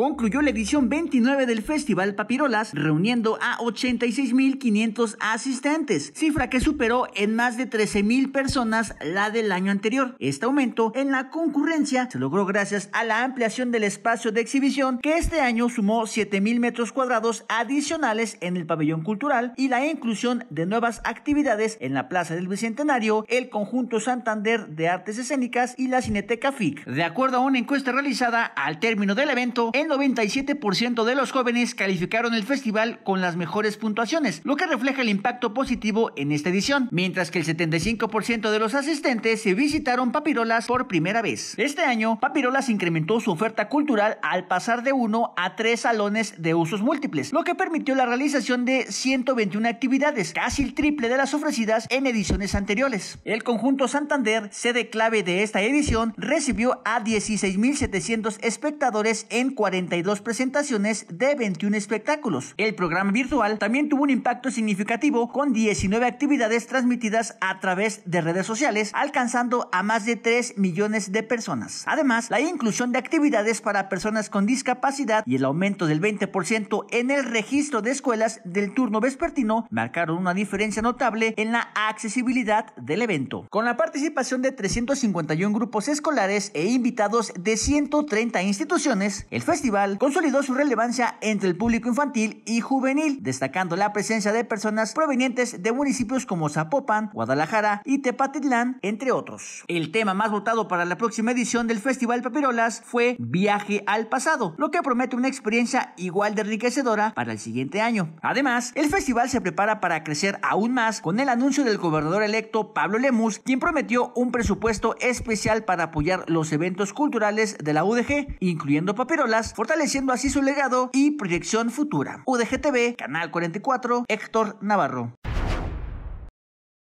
concluyó la edición 29 del Festival Papirolas, reuniendo a 86.500 asistentes, cifra que superó en más de 13.000 personas la del año anterior. Este aumento en la concurrencia se logró gracias a la ampliación del espacio de exhibición, que este año sumó 7.000 metros cuadrados adicionales en el pabellón cultural y la inclusión de nuevas actividades en la Plaza del Bicentenario, el Conjunto Santander de Artes Escénicas y la Cineteca FIC. De acuerdo a una encuesta realizada al término del evento, en 97% de los jóvenes calificaron el festival con las mejores puntuaciones, lo que refleja el impacto positivo en esta edición, mientras que el 75% de los asistentes se visitaron Papirolas por primera vez. Este año, Papirolas incrementó su oferta cultural al pasar de uno a tres salones de usos múltiples, lo que permitió la realización de 121 actividades, casi el triple de las ofrecidas en ediciones anteriores. El conjunto Santander, sede clave de esta edición, recibió a 16.700 espectadores en 40 42 presentaciones de 21 espectáculos. El programa virtual también tuvo un impacto significativo con 19 actividades transmitidas a través de redes sociales, alcanzando a más de 3 millones de personas. Además, la inclusión de actividades para personas con discapacidad y el aumento del 20% en el registro de escuelas del turno vespertino marcaron una diferencia notable en la accesibilidad del evento. Con la participación de 351 grupos escolares e invitados de 130 instituciones, el festival festival consolidó su relevancia entre el público infantil y juvenil, destacando la presencia de personas provenientes de municipios como Zapopan, Guadalajara y Tepatitlán, entre otros. El tema más votado para la próxima edición del Festival Papirolas fue Viaje al pasado, lo que promete una experiencia igual de enriquecedora para el siguiente año. Además, el festival se prepara para crecer aún más con el anuncio del gobernador electo Pablo Lemus, quien prometió un presupuesto especial para apoyar los eventos culturales de la UDG, incluyendo papirolas fortaleciendo así su legado y proyección futura. UDGTV, Canal 44, Héctor Navarro.